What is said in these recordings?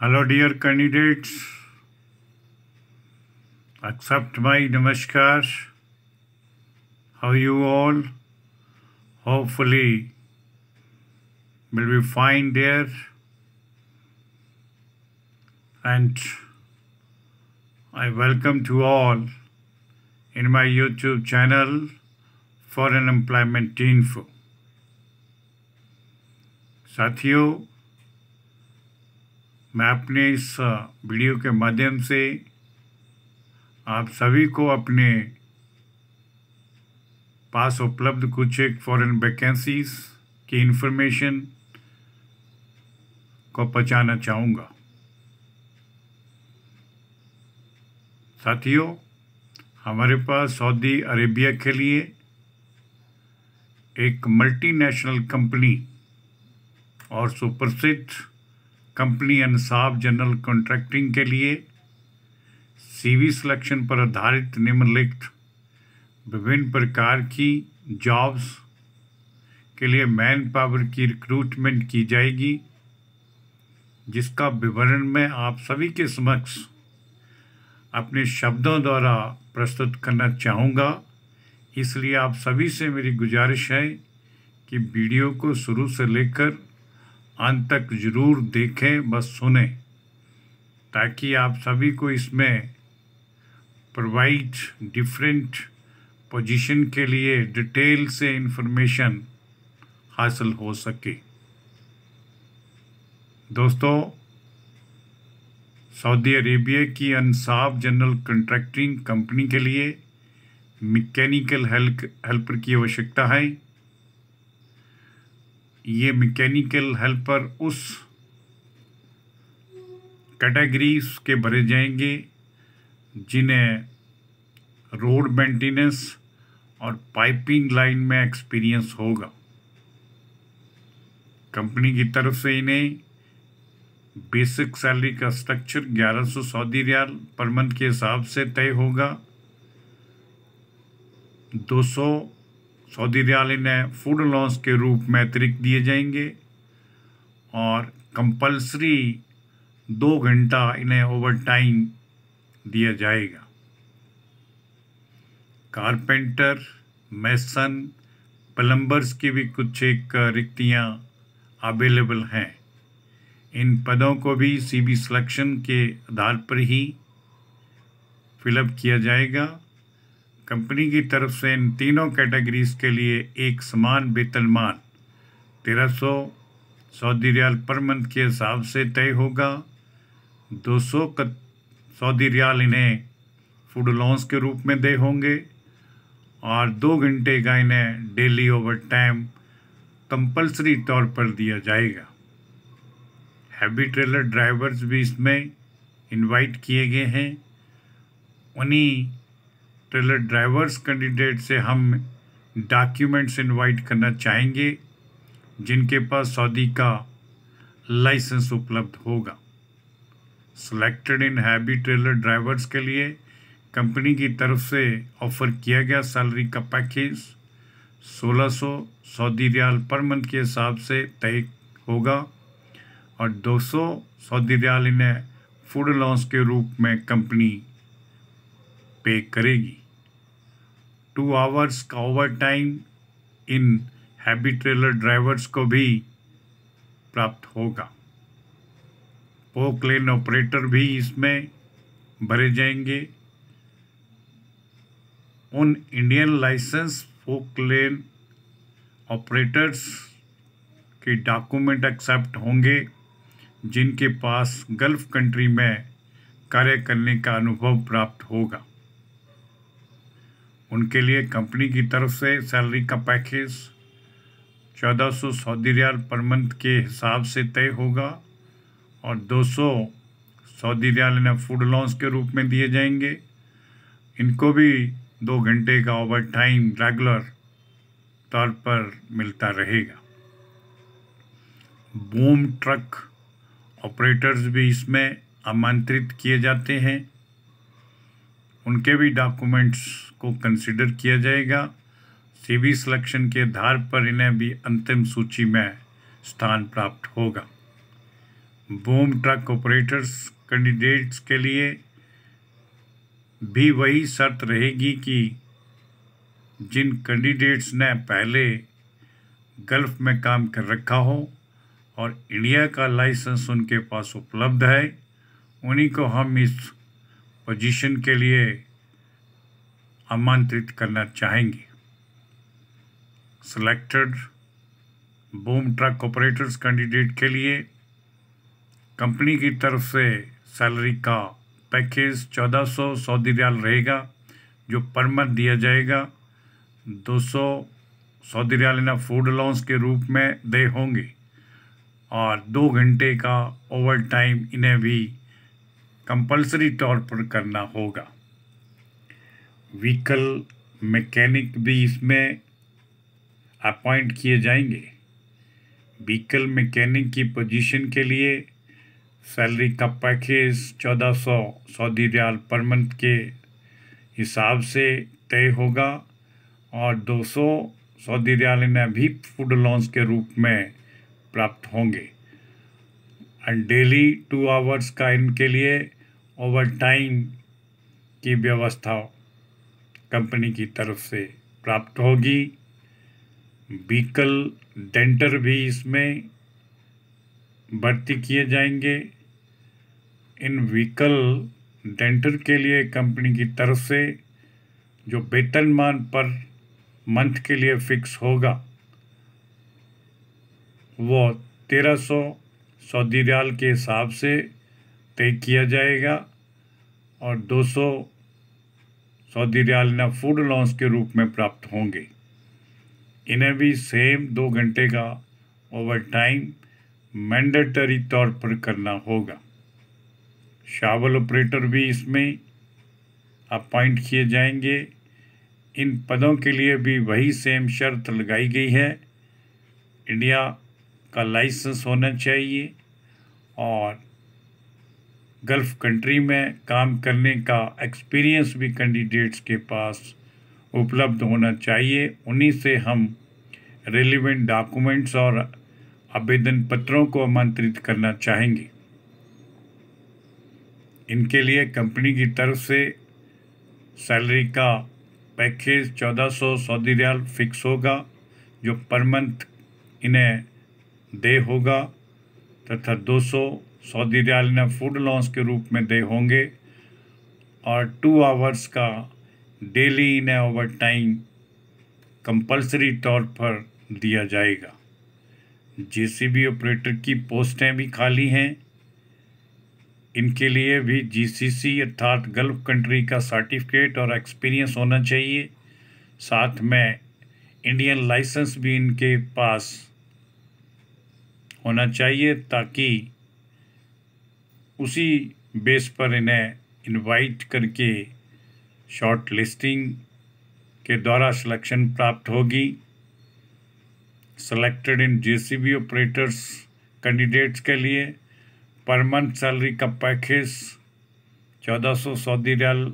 Hello, dear candidates. Accept my namaskar. How you all? Hopefully, will be fine there. And I welcome to all in my YouTube channel for an employment info. Satyo. मैं अपने इस video के माध्यम से आप सभी को अपने पास उपलब्ध कुछ एक फॉरेन वैकेंसीज की इन्फॉर्मेशन को पहुँचाना चाहूँगा साथियों हमारे पास सऊदी अरेबिया के लिए एक मल्टीनेशनल कंपनी और सुप्रसिद्ध कंपनी साफ जनरल कॉन्ट्रैक्टिंग के लिए सीवी सिलेक्शन पर आधारित निम्नलिखित विभिन्न प्रकार की जॉब्स के लिए मैन पावर की रिक्रूटमेंट की जाएगी जिसका विवरण मैं आप सभी के समक्ष अपने शब्दों द्वारा प्रस्तुत करना चाहूँगा इसलिए आप सभी से मेरी गुजारिश है कि वीडियो को शुरू से लेकर अंत तक ज़रूर देखें बस सुने ताकि आप सभी को इसमें प्रोवाइड डिफरेंट पोजीशन के लिए डिटेल से इन्फॉर्मेशन हासिल हो सके दोस्तों सऊदी अरेबिया की अनसाफ जनरल कंट्रैक्टिंग कंपनी के लिए मैकेनिकल हेल्प हेल्पर की आवश्यकता है ये मैकेनिकल हेल्पर उस कैटेगरीज के भरे जाएंगे जिन्हें रोड मेंटेनेंस और पाइपिंग लाइन में एक्सपीरियंस होगा कंपनी की तरफ से इन्हें बेसिक सैलरी का structure 1100 Saudi riyal per month के हिसाब से तय होगा 200 सऊदी रियाल इन्हें फूड अलाउंस के रूप में अतिरिक्त दिए जाएंगे और कंपलसरी दो घंटा इन्हें ओवर टाइम दिया जाएगा कारपेंटर मैसन प्लम्बर्स की भी कुछ एक रिक्तियाँ अवेलेबल हैं इन पदों को भी सीबी सिलेक्शन के आधार पर ही फिलअप किया जाएगा कंपनी की तरफ से इन तीनों कैटेगरीज के लिए एक समान वेतनमान तेरह सौ सऊदी रियाल पर मंथ के हिसाब से तय होगा दो सौ सऊदी रियाल इन्हें फूड लॉन्स के रूप में दे होंगे और दो घंटे का इन्हें डेली ओवर टाइम कंपलसरी तौर पर दिया जाएगा हैवी ट्रेलर ड्राइवर्स भी इसमें इनवाइट किए गए हैं उन्हीं ट्रेलर ड्राइवर्स कैंडिडेट से हम डॉक्यूमेंट्स इनवाइट करना चाहेंगे जिनके पास सऊदी का लाइसेंस उपलब्ध होगा सिलेक्टेड इन हैवी ट्रेलर ड्राइवर्स के लिए कंपनी की तरफ से ऑफ़र किया गया सैलरी का package 1600 Saudi riyal per month के हिसाब से तय होगा और 200 सऊदी रियाल इन्हें फूड लॉन्स के रूप में कंपनी पे करेगी टू आवर्स का ओवर टाइम इन हैबी ट्रेलर ड्राइवर्स को भी प्राप्त होगा पोक लेन ऑपरेटर भी इसमें भरे जाएंगे उन Indian licence Poclain operators के डॉक्यूमेंट एक्सेप्ट होंगे जिनके पास गल्फ कंट्री में कार्य करने का अनुभव प्राप्त होगा उनके लिए कंपनी की तरफ से सैलरी का पैकेज चौदह सौ सऊदी रियाल पर मंथ के हिसाब से तय होगा और दो सौ सऊदी रियाल इन्हें फूड लॉन्स के रूप में दिए जाएंगे इनको भी दो घंटे का ओवर टाइम रेगुलर तौर पर मिलता रहेगा बूम ट्रक ऑपरेटर्स भी इसमें आमंत्रित किए जाते हैं उनके भी डॉक्यूमेंट्स को कंसिडर किया जाएगा सीवी सिलेक्शन के आधार पर इन्हें भी अंतिम सूची में स्थान प्राप्त होगा बोम ट्रक ऑपरेटर्स कैंडिडेट्स के लिए भी वही शर्त रहेगी कि जिन कैंडिडेट्स ने पहले गल्फ में काम कर रखा हो और इंडिया का लाइसेंस उनके पास उपलब्ध है उन्हीं को हम इस पोजीशन के लिए आमंत्रित करना चाहेंगे selected boom truck operators candidate के लिए कंपनी की तरफ से सैलरी का पैकेज चौदह सौ सऊदी रियाल रहेगा जो पर मंथ दिया जाएगा दो सौ सऊदी रियाल इन फूड अलाउंस के रूप में दे होंगे और दो घंटे का ओवर टाइम इन्हें भी कंपलसरी तौर पर करना होगा व्हीकल मैकेनिक भी इसमें अपॉइंट किए जाएंगे व्हीकल मैकेनिक की पोजीशन के लिए सैलरी का पैकेज चौदह सौ सऊदी रियाल पर मंथ के हिसाब से तय होगा और दो सौ सऊदी रियाल इन्हें भी फूड लॉन्स के रूप में प्राप्त होंगे एंड डेली टू आवर्स का इनके लिए ओवर टाइम की व्यवस्था कंपनी की तरफ से प्राप्त होगी व्हीकल डेंटर भी इसमें भर्ती किए जाएंगे इन व्हीकल डेंटर के लिए कंपनी की तरफ से जो वेतनमान पर मंथ के लिए फिक्स होगा वो तेरह सौ सऊदी रियाल के हिसाब से तय किया जाएगा और 200 सऊदी रियाल ना फूड अलाउंस के रूप में प्राप्त होंगे इन्हें भी सेम दो घंटे का ओवर टाइम मैंडेटरी तौर पर करना होगा शावल ऑपरेटर भी इसमें अपॉइंट किए जाएंगे इन पदों के लिए भी वही सेम शर्त लगाई गई है इंडिया का लाइसेंस होना चाहिए और गल्फ़ कंट्री में काम करने का एक्सपीरियंस भी कैंडिडेट्स के पास उपलब्ध होना चाहिए उन्हीं से हम रिलीवेंट डॉक्यूमेंट्स और आवेदन पत्रों को आमंत्रित करना चाहेंगे इनके लिए कंपनी की तरफ से सैलरी का पैकेज 1400 सौ सऊदी रियाल फिक्स होगा जो पर मंथ इन्हें दे होगा तथा 200 सऊदी रियाल ने फूड लॉन्स के रूप में दे होंगे और टू आवर्स का डेली इन ओवर टाइम कंपलसरी तौर पर दिया जाएगा जीसीबी ऑपरेटर की पोस्टें भी खाली हैं इनके लिए भी जीसीसी अर्थात गल्फ कंट्री का सर्टिफिकेट और एक्सपीरियंस होना चाहिए साथ में इंडियन लाइसेंस भी इनके पास होना चाहिए ताकि उसी बेस पर इन्हें इनवाइट करके शॉर्ट लिस्टिंग के द्वारा सिलेक्शन प्राप्त होगी सेलेक्टेड इन जेसीबी ऑपरेटर्स कैंडिडेट्स के लिए पर मंथ सैलरी का पैकेज 1400 सऊदी रियाल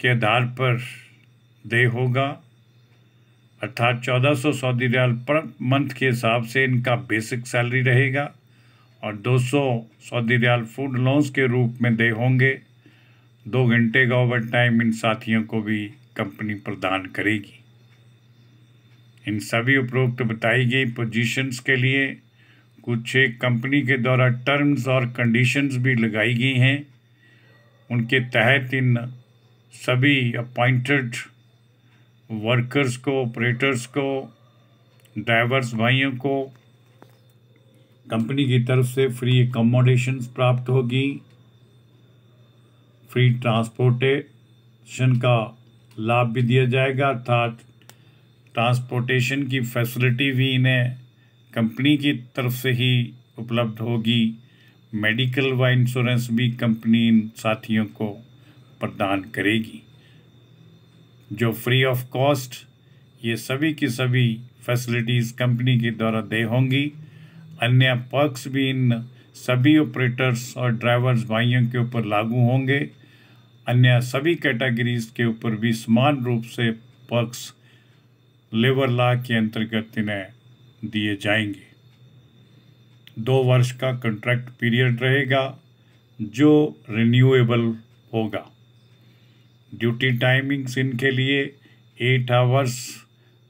के आधार पर दे होगा अर्थात 1400 सऊदी रियाल पर मंथ के हिसाब से इनका बेसिक सैलरी रहेगा और 200 सऊदी रियाल फूड लोन्स के रूप में दे होंगे दो घंटे का ओवर टाइम इन साथियों को भी कंपनी प्रदान करेगी इन सभी उपरोक्त बताई गई पोजीशंस के लिए कुछ एक कंपनी के द्वारा टर्म्स और कंडीशंस भी लगाई गई हैं उनके तहत इन सभी अपॉइंटेड वर्कर्स को ऑपरेटर्स को ड्राइवर्स भाइयों को कंपनी की तरफ से फ्री एकोमोडेशन प्राप्त होगी फ्री ट्रांसपोर्टेशन का लाभ भी दिया जाएगा अर्थात ट्रांसपोर्टेशन की फैसिलिटी भी इन्हें कंपनी की तरफ से ही उपलब्ध होगी मेडिकल व इंश्योरेंस भी कंपनी इन साथियों को प्रदान करेगी जो फ्री ऑफ कॉस्ट ये सभी की सभी फैसिलिटीज़ कंपनी के द्वारा दे होंगी अन्य पर्क्स भी इन सभी ऑपरेटर्स और ड्राइवर्स भाइयों के ऊपर लागू होंगे अन्य सभी कैटेगरीज के ऊपर भी समान रूप से पर्क्स लेबर लॉ के अंतर्गत इन्हें दिए जाएंगे दो वर्ष का कंट्रैक्ट पीरियड रहेगा जो रिन्यूएबल होगा ड्यूटी टाइमिंग्स इनके लिए एट आवर्स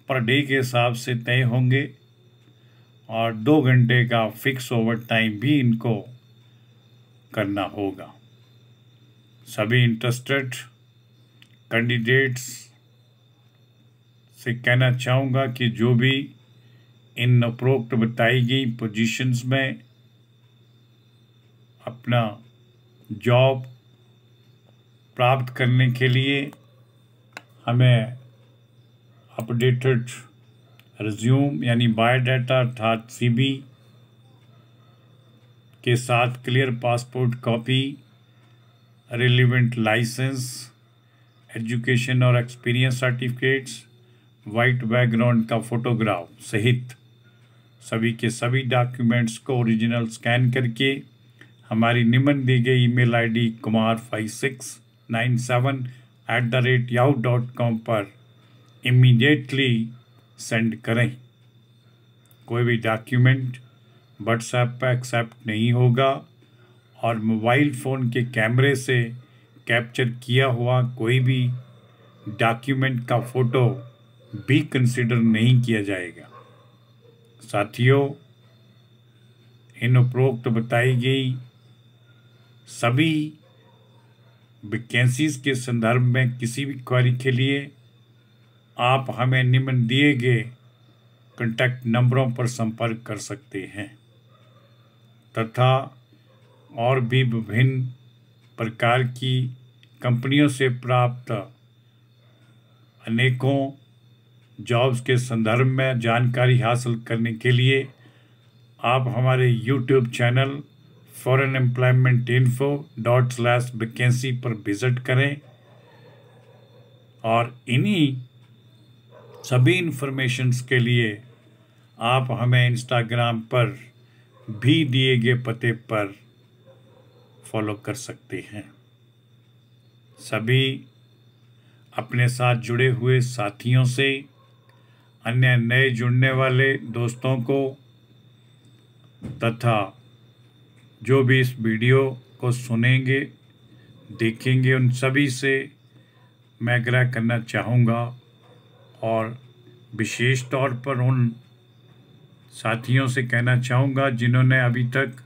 पर डे के हिसाब से तय होंगे और दो घंटे का फिक्स ओवर टाइम भी इनको करना होगा सभी इंटरेस्टेड कैंडिडेट्स से कहना चाहूँगा कि जो भी इन अप्रोक्ट बताई गई पोजीशंस में अपना जॉब प्राप्त करने के लिए हमें अपडेटेड रिज्यूम यानी बायोडाटा अर्थात सी के साथ clear passport copy relevant licence education और एक्सपीरियंस सर्टिफिकेट्स वाइट बैकग्राउंड का फोटोग्राफ सहित सभी के सभी डॉक्यूमेंट्स को ओरिजिनल स्कैन करके हमारी निम्न दी गई email ID Kumar five six nine seven eight the rate Yahoo dot com पर इमीडिएटली सेंड करें कोई भी डॉक्यूमेंट व्हाट्सएप पर एक्सेप्ट नहीं होगा और मोबाइल फ़ोन के कैमरे से कैप्चर किया हुआ कोई भी डॉक्यूमेंट का फ़ोटो भी कंसिडर नहीं किया जाएगा साथियों इन उपरोक्त बताई गई सभी वैकेंसीज के संदर्भ में किसी भी क्वारी के लिए आप हमें निम्न दिए गए कॉन्टैक्ट नंबरों पर संपर्क कर सकते हैं तथा और भी विभिन्न प्रकार की कंपनियों से प्राप्त अनेकों जॉब्स के संदर्भ में जानकारी हासिल करने के लिए आप हमारे YouTube channel foreign employment info dot slash vacancy पर विजिट करें और इन्हीं सभी इन्फॉर्मेशंस के लिए आप हमें इंस्टाग्राम पर भी दिए गए पते पर फॉलो कर सकते हैं सभी अपने साथ जुड़े हुए साथियों से अन्य नए जुड़ने वाले दोस्तों को तथा जो भी इस वीडियो को सुनेंगे देखेंगे उन सभी से मैं आग्रह करना चाहूँगा और विशेष तौर पर उन साथियों से कहना चाहूँगा जिन्होंने अभी तक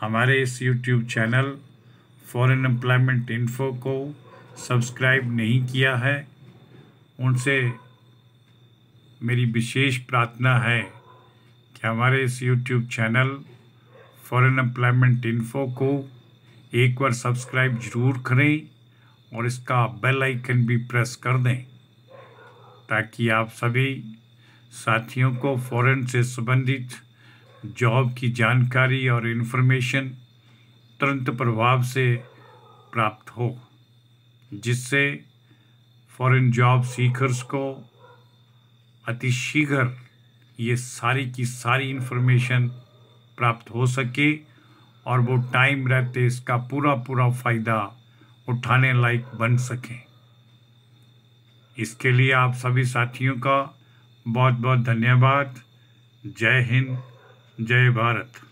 हमारे इस YouTube channel foreign employment info को सब्सक्राइब नहीं किया है उनसे मेरी विशेष प्रार्थना है कि हमारे इस YouTube channel foreign employment info को एक बार सब्सक्राइब जरूर करें और इसका बेल आइकन भी प्रेस कर दें ताकि आप सभी साथियों को फॉरेन से संबंधित जॉब की जानकारी और इन्फॉर्मेशन तुरंत प्रभाव से प्राप्त हो जिससे फॉरेन जॉब सीखर्स को अतिशीघ्र ये सारी की सारी इन्फॉर्मेशन प्राप्त हो सके और वो टाइम रहते इसका पूरा पूरा फ़ायदा उठाने लायक बन सकें इसके लिए आप सभी साथियों का बहुत बहुत धन्यवाद जय हिंद जय भारत